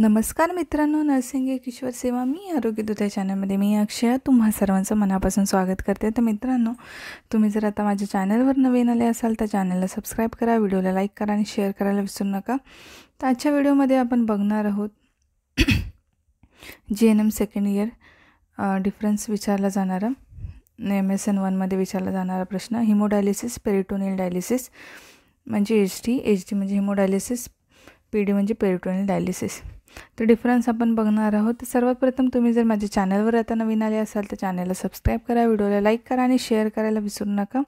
नमस्कार मित्रांनो नर्सिंग किशोर सेवा मी आरोग्य दुधा चॅनलमध्ये मी अक्षय तुम्हा सर्वांचं मनापासून स्वागत करते तर मित्रांनो तुम्ही जर आता माझ्या चॅनलवर नवीन आले असाल तर चॅनलला सबस्क्राईब करा व्हिडिओला लाईक करा आणि शेअर करायला विसरू नका तर आजच्या व्हिडिओमध्ये आपण बघणार आहोत G N M second year difference विचारला जाणारा एम एस एन वनमध्ये विचारला जाणारा प्रश्न हिमोडायलिसिस पेरिटोनियल डायलिसिस म्हणजे एच डी एच डी म्हणजे हिमोडायलिसिस पी डी म्हणजे पेरिटोनियल डायलिसिस तर डिफरन्स आपण बघणार आहोत तर सर्वात प्रथम तुम्ही जर माझ्या चॅनलवर आता नवीन आले असाल तर चॅनलला सबस्क्राईब करा व्हिडिओला लाईक करा आणि शेअर करायला विसरू नका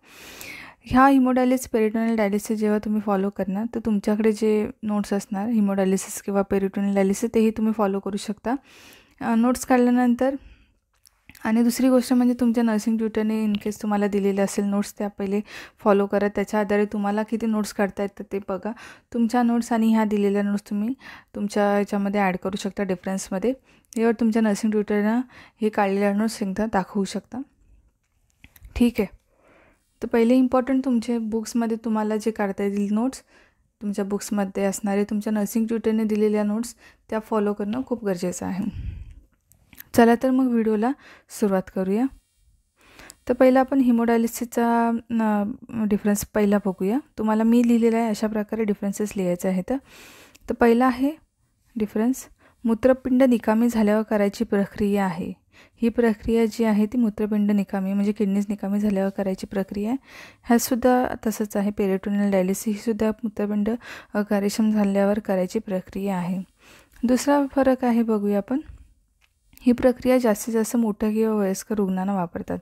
ह्या हिमोडायलिस पेरिटोनल डायलिसिस जेव्हा तुम्ही फॉलो करणार तर तुमच्याकडे जे नोट्स असणार हिमोडायलिसिस किंवा पेरिटोनल डायलिसिस तेही तुम्ही फॉलो करू शकता नोट्स काढल्यानंतर आणि दुसरी गोष्ट म्हणजे तुमच्या नर्सिंग ट्युटरने केस तुम्हाला दिलेले असेल नोट्स त्या पहिले फॉलो करा त्याच्या आधारे तुम्हाला किती नोट्स काढता येतात ते बघा तुमच्या नोट्स आणि ह्या दिलेल्या नोट्स तुम्ही तुमच्या याच्यामध्ये ॲड करू शकता डिफरन्समध्ये यावर तुमच्या नर्सिंग ट्युटरनं हे काढलेल्या नोट्स एकदा दाखवू शकता ठीक आहे तर पहिले इम्पॉर्टंट तुमचे बुक्समध्ये तुम्हाला जे काढता येतील नोट्स तुमच्या बुक्समध्ये असणारे तुमच्या नर्सिंग ट्युटरने दिलेल्या नोट्स त्या फॉलो करणं खूप गरजेचं आहे चला तर मग व्हिडिओला सुरुवात करूया तर पहिला आपण हिमोडायलिसिसचा डिफरन्स पहिला बघूया तुम्हाला मी लिहिलेला आहे अशा प्रकारे डिफरन्सेस लिहायचं आहे तर पहिला आहे डिफरन्स मूत्रपिंड निकामी झाल्यावर करायची प्रक्रिया आहे ही प्रक्रिया जी आहे ती मूत्रपिंड निकामी म्हणजे किडनीज निकामी झाल्यावर करायची प्रक्रिया आहे ह्यासुद्धा तसंच आहे पेरेटोनियल डायलिसिस हीसुद्धा मूत्रपिंड कार्यक्षम झाल्यावर करायची प्रक्रिया आहे दुसरा फरक आहे बघूया आपण ही प्रक्रिया जास्तीत जास्त मोठ्या किंवा वयस्कर रुग्णांना वापरतात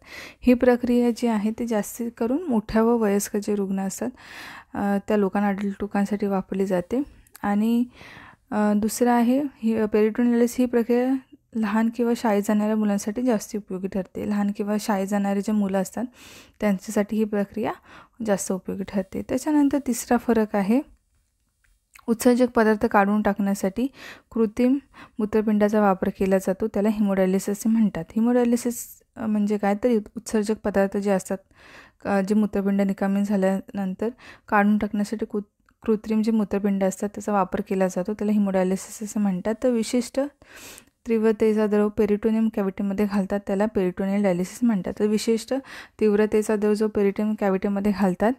ही प्रक्रिया जी आहे ती जास्तीत करून मोठ्या व वयस्कर जे रुग्ण असतात त्या लोकांना अडल्ट वापरली जाते आणि दुसरं आहे ही पेरिटोनिलिस ही प्रक्रिया लहान किंवा शाळेत जाणाऱ्या मुलांसाठी जास्त उपयोगी ठरते लहान किंवा शाळेत जाणारे जे मुलं असतात त्यांच्यासाठी ही प्रक्रिया जास्त उपयोगी ठरते त्याच्यानंतर तिसरा फरक आहे उत्सर्जक पदार्थ काढून टाकण्यासाठी कृत्रिम मूत्रपिंडाचा वापर केला जातो त्याला हिमोडायलिसिस म्हणतात हिमोडायलिसिस म्हणजे काय तरी उत्सर्जक पदार्थ जे असतात जे मूत्रपिंड निकामी झाल्यानंतर काढून टाकण्यासाठी कृ कृत्रिम जे मूत्रपिंड असतात त्याचा वापर केला जातो त्याला हिमोडायलिसिस असं म्हणतात तर विशिष्ट तीव्रतेचा द्रव पेरिटोनियम कॅव्हिटीमध्ये घालतात त्याला पेरिटोनियल डायलिसिस म्हणतात तर विशिष्ट तीव्रतेचा द्रव जो पेरिटोनियम कॅव्हिटीमध्ये घालतात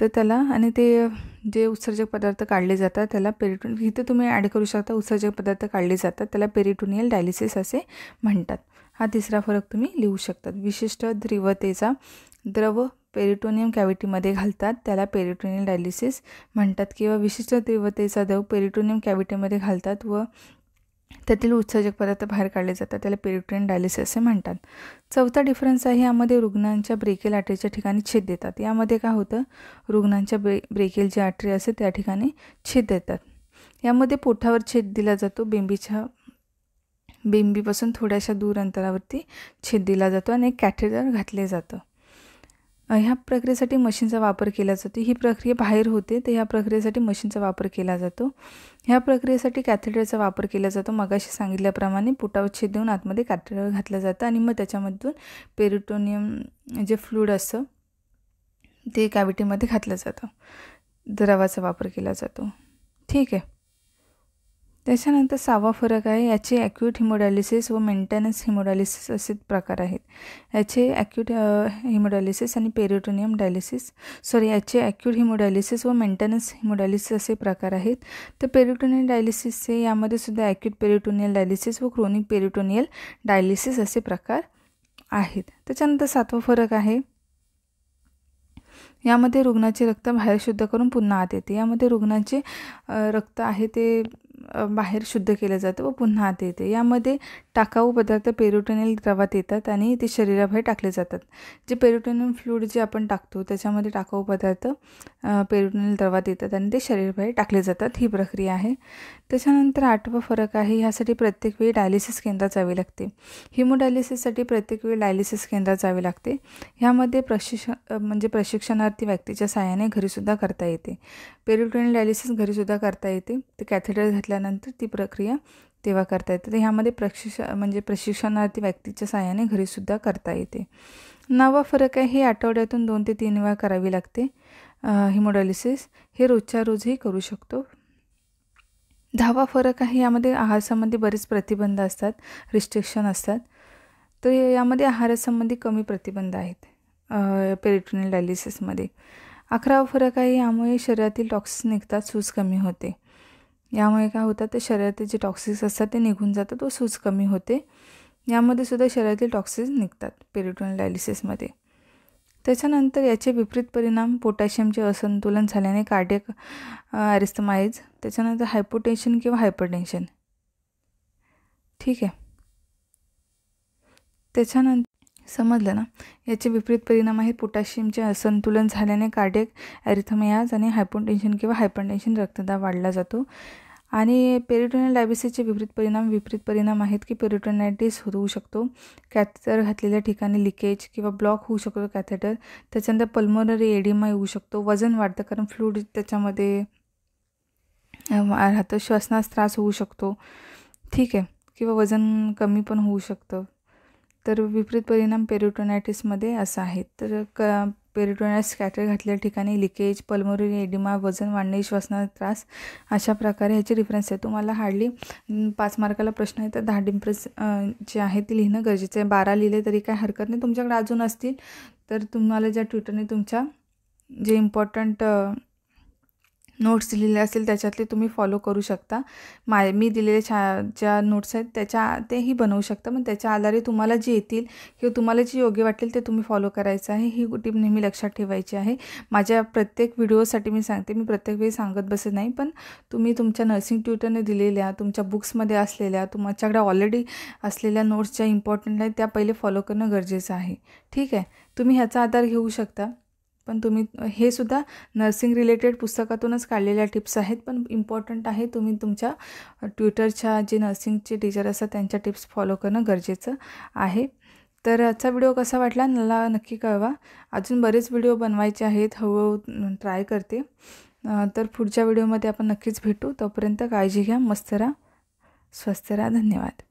तर त्याला आणि ते जे उत्सर्जक पदार्थ काढले जातात त्याला पेरिटोन इथे तुम्ही ॲड करू शकता उत्सर्जक पदार्थ काढले जातात त्याला पेरिटोनियल डायलिसिस असे म्हणतात हा तिसरा फरक तुम्ही लिहू शकतात विशिष्ट द्रिवतेचा द्रव पेरिटोनियम कॅव्हिटीमध्ये घालतात त्याला पेरिटोनियल डायलिसिस म्हणतात किंवा विशिष्ट तीव्रतेचा द्रव पेरिटोनियम कॅव्हिटीमध्ये घालतात व त्यातील उत्सर्जक पदार्थ बाहेर काढले जातात त्याला पेरिट्रेन डायलिसिस असे म्हणतात चौथा डिफरन्स आहे यामध्ये रुग्णांच्या ब्रेकेल आटरीच्या ठिकाणी छेद देतात यामध्ये काय होतं रुग्णांच्या ब्रे ब्रेकेल जी आटरी असते त्या ठिकाणी छेद देतात यामध्ये पोठावर छेद दिला जातो बेंबीच्या बेंबीपासून थोड्याशा दूर अंतरावरती छेद दिला जातो आणि कॅथेटर घातले जातं ह्या प्रक्रियेसाठी मशीनचा वापर केला जातो ही प्रक्रिया बाहेर होते तर ह्या प्रक्रियेसाठी मशीनचा वापर केला जातो ह्या प्रक्रियेसाठी कॅथेटरचा वापर केला जातो मगाशी सांगितल्याप्रमाणे पुटावर छेद देऊन आतमध्ये कॅथेटर घातलं जातं आणि मग त्याच्यामधून पेरिटोनियम जे फ्लूड असतं ते कॅविटीमध्ये घातलं जातं द्रवाचा वापर केला जातो ठीक आहे त्याच्यानंतर सहावा फरक आहे याचे ॲक्यूट हिमोडायलिसिस व मेंटेनन्स हिमोडायलिसिस असे प्रकार आहेत याचे ॲक्युट हिमोडायलिसिस आणि पेरिटोनियम डायलिसिस सॉरी याचे ॲक्यूट हिमोडायलिसिस व मेंटेनन्स हिमोडायलिसिस असे प्रकार आहेत तर पेरिटोनियल डायलिसिसचे यामध्ये सुद्धा ॲक्यूट पेरिटोनियल डायलिसिस व क्रोनिक पेरिटोनियल डायलिसिस असे प्रकार आहेत त्याच्यानंतर सातवा फरक आहे यामध्ये रुग्णाचे रक्त बाहेर शुद्ध करून पुन्हा आत येते यामध्ये रुग्णाचे रक्त आहे ते बाहेर शुद्ध केलं जातं व पुन्हा आत येते यामध्ये टाकाऊ पदार्थ पेरुटेनिल द्रवात येतात आणि ते शरीराबाहेर टाकले जातात जे पेरुटेनिल फ्लूड जे आपण टाकतो त्याच्यामध्ये टाकाऊ पदार्थ पेरुटेनिल द्रवात येतात आणि ते शरीराबाहेर टाकले जातात ही प्रक्रिया आहे त्याच्यानंतर आठवा फरक आहे ह्यासाठी प्रत्येक वेळी डायलिसिस केंद्रात जावे लागते हिमोडायलिसिससाठी प्रत्येक वेळी डायलिसिस केंद्रात जावे लागते ह्यामध्ये प्रशिक्ष म्हणजे प्रशिक्षणार्थी व्यक्तीच्या साहाय्याने घरीसुद्धा करता येते पेरिटोनियल डायलिसिस घरीसुद्धा करता येते ते कॅथेटर घातल्यानंतर ती प्रक्रिया तेव्हा करता येते तर ह्यामध्ये प्रशिक्ष म्हणजे प्रशिक्षणार्थी व्यक्तीच्या साहाय्याने घरीसुद्धा करता येते नवा फरक आहे हे आठवड्यातून दोन ते तीन वेळा करावी लागते हिमोडायलिसिस हे रोजच्या रोजही करू शकतो दहावा फरक आहे यामध्ये आहारसंबंधी बरेच प्रतिबंध असतात रिस्ट्रिक्शन असतात तर यामध्ये आहारासंबंधी कमी प्रतिबंध आहेत पेरिटोनियल डायलिसिसमध्ये अकरावा फरक आहे यामुळे शरीरातील टॉक्सिस निघतात सूज कमी होते यामुळे काय होतात तर शरीरातील जे टॉक्सिस असतात ते निघून जातात व सूज कमी होते यामध्ये सुद्धा शरीरातील टॉक्सिस निघतात पेरिटोनियल डायलिसिसमध्ये त्याच्यानंतर याचे विपरीत परिणाम पोटॅशियमचे असंतुलन झाल्याने कार्डिक ॲरिस्थमाइज त्याच्यानंतर हायपोटेन्शन किंवा हायपरटेन्शन ठीक आहे त्याच्यानंतर समजलं ना याचे विपरीत परिणाम आहेत पोटॅशियमचे असंतुलन झाल्याने कार्डिक ॲरिथमियाज आणि हायपोटेन्शन किंवा हायपरटेन्शन रक्तदाब वाढला जातो आणि पेरिटोनियल डायबिसिसचे विपरीत परिणाम विपरीत परिणाम आहेत की पेरिटोनायटिस होऊ शकतो कॅथेटर घातलेल्या ठिकाणी लिकेज किंवा ब्लॉक होऊ शकतो कॅथेटर त्याच्यानंतर पल्मोनरी एडिमा येऊ शकतो वजन वाढतं कारण फ्लूड त्याच्यामध्ये राहतं श्वसनास त्रास होऊ शकतो ठीक आहे किंवा वजन कमी पण होऊ शकतं तर विपरीत परिणाम पेरिटोनायटिसमध्ये असं आहे तर क पेरिटोनियल स्कॅटर घातलेल्या ठिकाणी लिकेज पल्मोरी एडिमा वजन वाढणे श्वसना त्रास अशा प्रकारे ह्याचे रिफरन्स आहे तुम्हाला हार्डली पाच मार्काला प्रश्न आहे तर दहा डिम्प्रेस जे आहे ते लिहिणं गरजेचं आहे बारा लिहिले तरी काय हरकत नाही तुमच्याकडे अजून असतील तर तुम्हाला ज्या ट्विटरने तुमच्या जे इम्पॉर्टंट नोट्स दिलेले असेल त्याच्यातले तुम्ही फॉलो करू शकता मा मी दिलेले छा ज्या नोट्स आहेत त्याच्या तेही बनवू शकता पण त्याच्या आधारे तुम्हाला जे येतील किंवा तुम्हाला जे योग्य वाटेल ते तुम्ही फॉलो करायचं आहे ही टीप नेहमी लक्षात ठेवायची आहे माझ्या प्रत्येक व्हिडिओसाठी मी सांगते मी प्रत्येक वेळी सांगत बसत नाही पण तुम्ही तुमच्या नर्सिंग ट्यूटरने दिलेल्या तुमच्या बुक्समध्ये असलेल्या तुमच्याकडे ऑलरेडी असलेल्या नोट्स ज्या इम्पॉर्टंट आहेत त्या पहिले फॉलो करणं गरजेचं आहे ठीक आहे तुम्ही ह्याचा आधार घेऊ शकता पण तुम्ही हे सुद्धा नर्सिंग रिलेटेड पुस्तकातूनच काढलेल्या टिप्स आहेत पण इम्पॉर्टंट आहे तुम्ही तुमच्या ट्विटरच्या जे नर्सिंगचे टीचर असतात त्यांच्या टिप्स फॉलो करणं गरजेचं आहे तर आजचा व्हिडिओ कसा वाटला मला नक्की कळवा अजून बरेच व्हिडिओ बनवायचे आहेत हळूहळू ट्राय करते तर पुढच्या व्हिडिओमध्ये आपण नक्कीच भेटू तोपर्यंत काळजी घ्या मस्त राहा स्वस्त राहा धन्यवाद